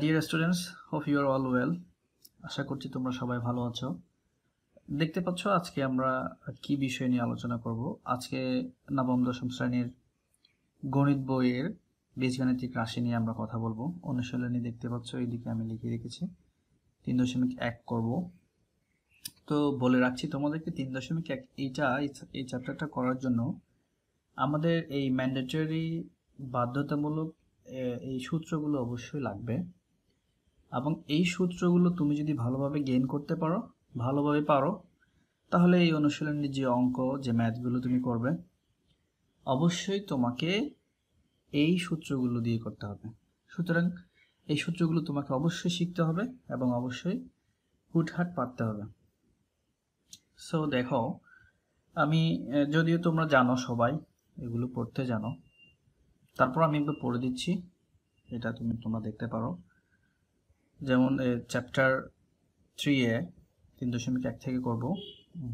deer students hope you are all well আশা করছি তোমরা সবাই ভালো আছো দেখতে পাচ্ছ আজকে আমরা কি বিষয় নিয়ে আলোচনা করব আজকে নবম দশম শ্রেণীর গণিত বইয়ের বীজগাণিতিক রাশি নিয়ে আমরা কথা বলবো অনুশীলনী দেখতে পাচ্ছ এইদিকে আমি লিখে রেখেছি তিন দশমিক এক করবো তো বলে রাখছি তোমাদেরকে তিন দশমিক এক এইটা এই চ্যাপ্টারটা করার জন্য আমাদের এই ম্যান্ডেটরি বাধ্যতামূলক এই সূত্রগুলো অবশ্যই লাগবে এবং এই সূত্রগুলো তুমি যদি ভালোভাবে গেইন করতে পারো ভালোভাবে পারো তাহলে এই অনুশীলনের যে অঙ্ক যে ম্যাথগুলো তুমি করবে অবশ্যই তোমাকে এই সূত্রগুলো দিয়ে করতে হবে সুতরাং এই সূত্রগুলো তোমাকে অবশ্যই শিখতে হবে এবং অবশ্যই হুটহাট পারতে হবে সো দেখো আমি যদিও তোমরা জানো সবাই এগুলো পড়তে জানো তারপর আমি একটু পড়ে দিচ্ছি এটা তুমি তোমরা দেখতে পারো যেমন চ্যাপ্টার থ্রি এ তিন দশমিক এক থেকে করব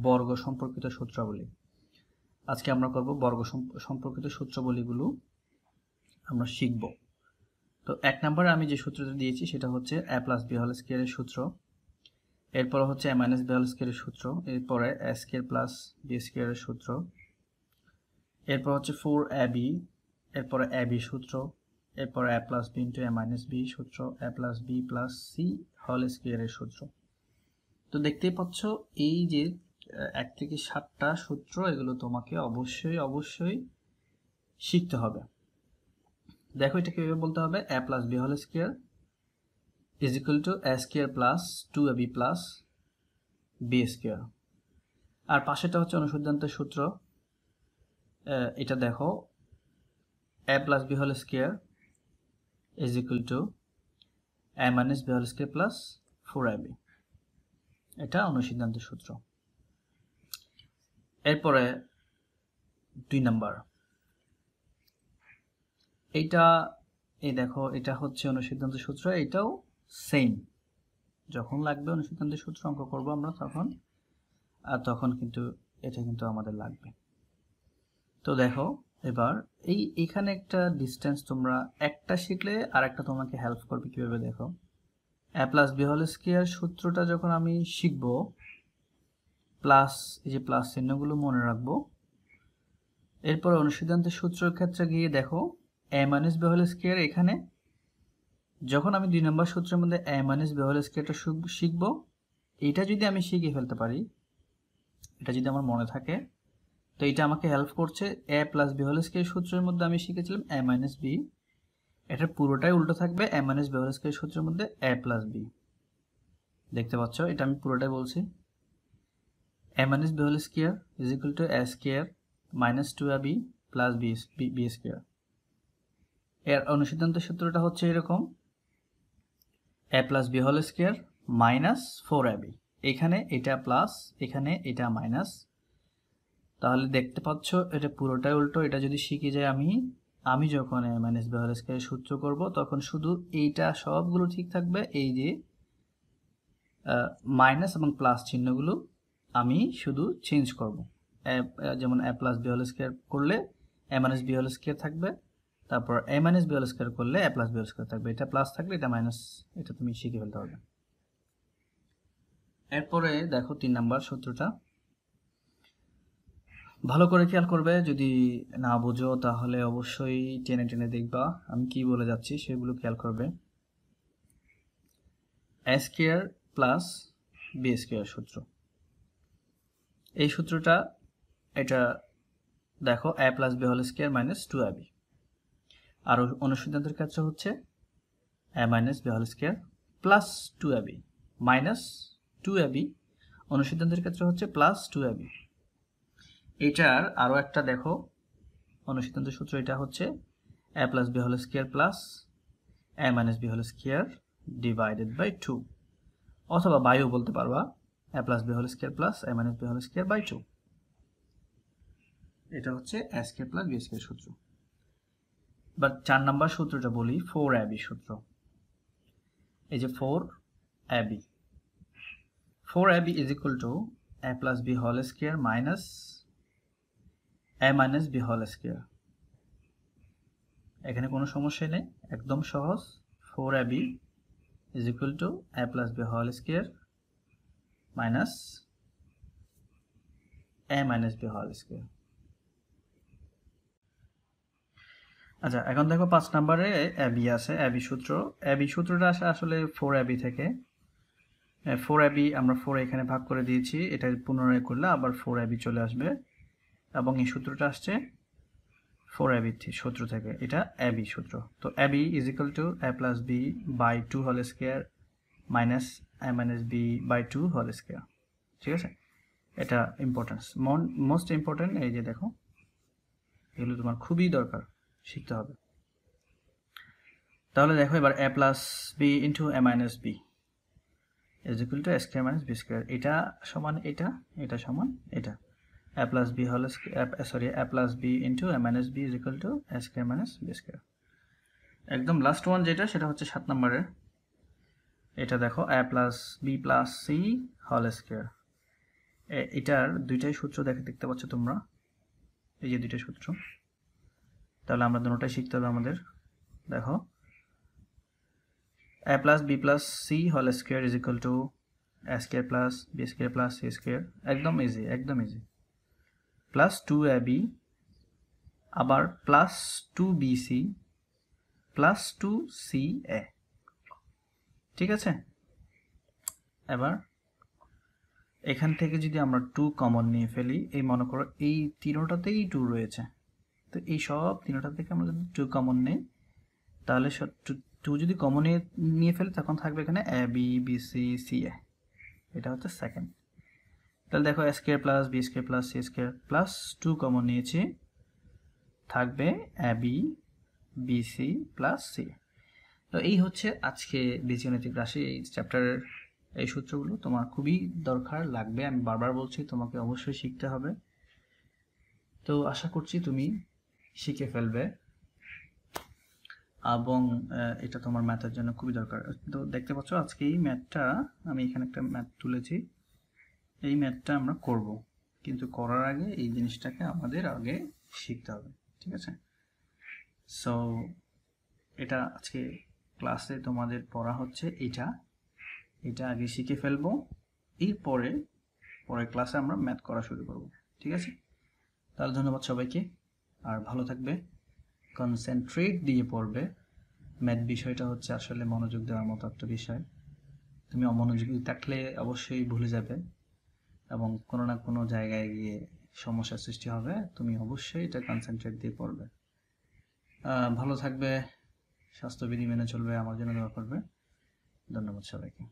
বর্গ সম্পর্কিত সূত্রাবলী আজকে আমরা করব বর্গ সম্পর্কিত সূত্রাবলীগুলো আমরা শিখব তো এক নম্বরে আমি যে সূত্রটা দিয়েছি সেটা হচ্ছে এ প্লাস বি হল স্কেয়ারের সূত্র এরপর হচ্ছে এ মাইনাস বি হল স্কেয়ারের সূত্র এরপরে এ স্কেয়ার প্লাস বি স্কেয়ারের সূত্র এরপর হচ্ছে ফোর এ বি এরপরে এ বি সূত্র এরপরে A plus B into A minus B সূত্র A plus B plus C হল স্কোয়ারের সূত্র তো দেখতেই পাচ্ছ এই যে এক থেকে সাতটা সূত্র এগুলো তোমাকে অবশ্যই অবশ্যই শিখতে হবে দেখো এটা কীভাবে বলতে হবে A plus B whole square is equal to A square plus two A B plus B square আর পাশেটা হচ্ছে অনুসিদ্ধান্তের সূত্র এটা দেখো a plus b whole square is equal to a minus b whole square plus 4ab এটা অনুসিদ্ধান্ত সূত্র এরপরে দুই নাম্বার এটা এই দেখো এটা হচ্ছে অনুসিদ্ধান্ত সূত্র এটাও সেম যখন লাগবে অনুসিদ্ধান্ত সূত্র অঙ্ক করব আমরা তখন আর তখন কিন্তু এটা কিন্তু আমাদের লাগবে তো দেখো এবার এই এখানে একটা ডিস্টেন্স তোমরা একটা শিখলে আর একটা তোমাকে হেল্প করবে কীভাবে দেখো A plus B whole square সূত্রটা যখন আমি শিখব প্লাস এই যে প্লাস চিহ্নগুলো মনে রাখবো এরপর অনুসিদ্ধান্তের সূত্রের ক্ষেত্রে গিয়ে দেখো A minus B whole square এখানে যখন আমি দুই নম্বর সূত্রের মধ্যে এ মাইনাস বি হল স্কোয়ারটা শিখব এটা যদি আমি শিখে ফেলতে পারি এটা যদি আমার মনে থাকে তো এটা আমাকে হেল্প করছে A plus B whole square সূত্রের মধ্যে আমি শিখেছিলাম এ মাইনাস বি এটার পুরোটাই উল্টো থাকবে A minus B whole square সূত্রের মধ্যে এ প্লাস বি দেখতে পাচ্ছ এটা আমি পুরোটাই বলছি A minus B whole square is equal to A square minus two A B plus B B square এর অনুসিদ্ধান্ত সূত্রটা হচ্ছে এরকম A plus B whole square minus four A B এখানে এটা প্লাস এখানে এটা মাইনাস তাহলে দেখতে পাচ্ছ এটা পুরোটাই উল্টো এটা যদি শিখে যাই আমি আমি যখন এম এন এস বেহরেজকে সূত্র করব তখন শুধু এইটা সবগুলো ঠিক থাকবে এই যে মাইনাস এবং প্লাস চিহ্নগুলো আমি শুধু চেঞ্জ করব যেমন এ প্লাস বিহল স্কোয়ার করলে M minus S B whole square থাকবে তারপর M N S B whole square করলে এ প্লাস বিহল স্কোয়ার থাকবে এটা প্লাস থাকলে এটা মাইনাস এটা তুমি শিখে ফেলতে পারবে এরপরে দেখো তিন নাম্বার সূত্রটা ভালো করে খেয়াল করবে যদি না বোঝো তাহলে অবশ্যই টেনে টেনে দেখবা আমি কি বলে যাচ্ছি সেগুলো খেয়াল করবে square plus B square সূত্র এই সূত্রটা এটা দেখো A plus B whole square minus two A B আর অনুসিদ্ধান্তের ক্ষেত্রে হচ্ছে A minus B whole square plus two A B minus two A B অনুসিদ্ধান্তের ক্ষেত্রে হচ্ছে প্লাস টু এ বি এটার আরও একটা দেখো অনুসিদ্ধান্ত সূত্র এটা হচ্ছে A plus B whole square plus A minus B whole square divided by two অথবা বায়ু বলতে পারবা A plus B whole square plus A minus B whole square by two এটা হচ্ছে A square plus B square সূত্র বা চার number সূত্রটা বলি ফোর অ্যাবি সূত্র এই যে four A B four A B is equal to A plus B whole square minus A minus B whole square এখানে কোনো সমস্যা নেই একদম সহজ four A B is equal to A plus B whole square minus A minus B whole square আচ্ছা এখন দেখো পাঁচ নাম্বারে অ্যাবি আছে অ্যাবি সূত্র এ বি সূত্রটা আসে আসলে ফোর অ্যাবি থেকে ফোর অ্যাবি আমরা ফোর এখানে ভাগ করে দিয়েছি এটা পুনরায় করলে আবার ফোর অ্যাবি চলে আসবে এবং এই সূত্রটা আসছে ফোর অ্যাবি সূত্র থেকে এটা অ্যাবি সূত্র তো A B is equal to A plus B by two whole square minus A minus B by two whole square ঠিক আছে এটা ইম্পর্টেন্স মোস্ট ইম্পর্টেন্ট এই যে দেখো এগুলো তোমার খুবই দরকার শিখতে হবে তাহলে দেখো এবার A plus B into A minus B is equal to A square minus B square এটা সমান এটা এটা সমান এটা a plus b whole square sorry a plus b into a minus b is equal to a square minus b square একদম last one যেটা সেটা হচ্ছে সাত নম্বরের এটা দেখো a plus B plus C whole square এটার দুইটাই সূত্র দেখে দেখতে পাচ্ছ তোমরা এই যে দুইটাই সূত্র তাহলে আমরা দুটাই শিখতে হবে আমাদের দেখো a plus B plus C whole square is equal to a square plus B square plus C square একদম ইজি একদম ইজি প্লাস টু এবি আবার plus two B C plus two C A ঠিক আছে এবার এখান থেকে যদি আমরা টু কমন নিয়ে ফেলি এই মনে করো এই তিনোটাতেই টু রয়েছে তো এই সব তিনোটা থেকে আমরা যদি টু কমন নিই তাহলে টু যদি কমন নিয়ে ফেলি তখন থাকবে এখানে A B B C C A এটা হচ্ছে সেকেন্ড তাহলে দেখো A square plus B square plus C square plus two common নিয়েছি থাকবে বি বিসি প্লাস সি তো এই হচ্ছে আজকে বীজগণিতিক রাশি এই চ্যাপ্টারের এই সূত্রগুলো তোমার খুবই দরকার লাগবে আমি বারবার বলছি তোমাকে অবশ্যই শিখতে হবে তো আশা করছি তুমি শিখে ফেলবে এবং এটা তোমার ম্যাথের জন্য খুবই দরকার তো দেখতে পাচ্ছ আজকে এই ম্যাথটা আমি এখানে একটা ম্যাথ তুলেছি এই ম্যাথটা আমরা করব কিন্তু করার আগে এই জিনিসটাকে আমাদের আগে শিখতে হবে ঠিক আছে সো এটা আজকে ক্লাসে তোমাদের পড়া হচ্ছে এটা এটা আগে শিখে ফেলবো এরপরে পরের ক্লাসে আমরা ম্যাথ করা শুরু করব ঠিক আছে তাহলে ধন্যবাদ সবাইকে আর ভালো থাকবে কনসেন্ট্রেট দিয়ে পড়বে ম্যাথ বিষয়টা হচ্ছে আসলে মনোযোগ দেওয়ার মতো একটা বিষয় তুমি অমনোযোগী থাকলে অবশ্যই ভুলে যাবে এবং কোনো না কোনো জায়গায় গিয়ে সমস্যার সৃষ্টি হবে তুমি অবশ্যই এটা কনসেন্ট্রেট দিয়ে পড়বে ভালো থাকবে স্বাস্থ্যবিধি মেনে চলবে আমার জন্য দেওয়া করবে ধন্যবাদ সবাইকে